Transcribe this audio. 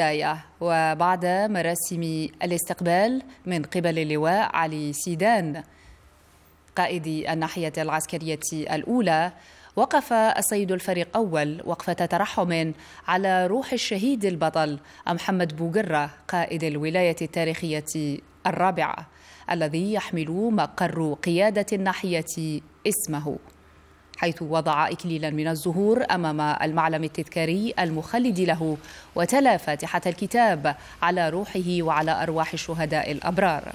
البداية وبعد مراسم الاستقبال من قبل اللواء علي سيدان قائد الناحية العسكرية الأولى وقف السيد الفريق أول وقفة ترحم على روح الشهيد البطل محمد بوغرة قائد الولاية التاريخية الرابعة الذي يحمل مقر قيادة الناحية اسمه حيث وضع إكليلا من الزهور أمام المعلم التذكاري المخلد له وتلا فاتحة الكتاب على روحه وعلى أرواح الشهداء الأبرار